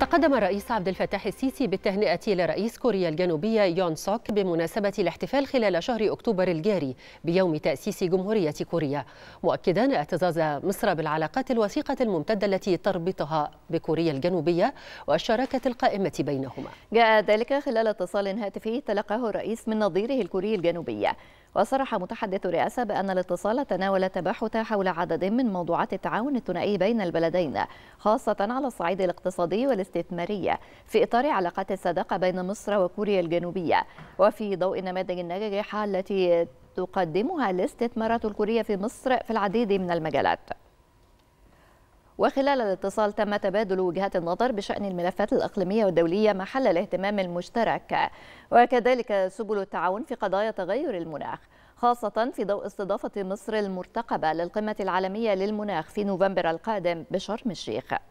تقدم الرئيس عبد الفتاح السيسي بالتهنئة لرئيس كوريا الجنوبية يون سوك بمناسبة الاحتفال خلال شهر أكتوبر الجاري بيوم تأسيس جمهورية كوريا مؤكدا اعتزاز مصر بالعلاقات الوثيقة الممتدة التي تربطها بكوريا الجنوبية والشراكة القائمة بينهما جاء ذلك خلال اتصال هاتفي تلقاه الرئيس من نظيره الكوري الجنوبي وصرح متحدث الرئاسة بأن الاتصال تناول تباحث حول عدد من موضوعات التعاون الثنائي بين البلدين خاصة على الصعيد الاقتصادي والاستثماري في إطار علاقات الصداقة بين مصر وكوريا الجنوبية وفي ضوء نماذج الناجحة التي تقدمها الاستثمارات الكورية في مصر في العديد من المجالات وخلال الاتصال تم تبادل وجهات النظر بشأن الملفات الإقليمية والدولية محل الاهتمام المشترك وكذلك سبل التعاون في قضايا تغير المناخ خاصة في ضوء استضافة مصر المرتقبة للقمة العالمية للمناخ في نوفمبر القادم بشرم الشيخ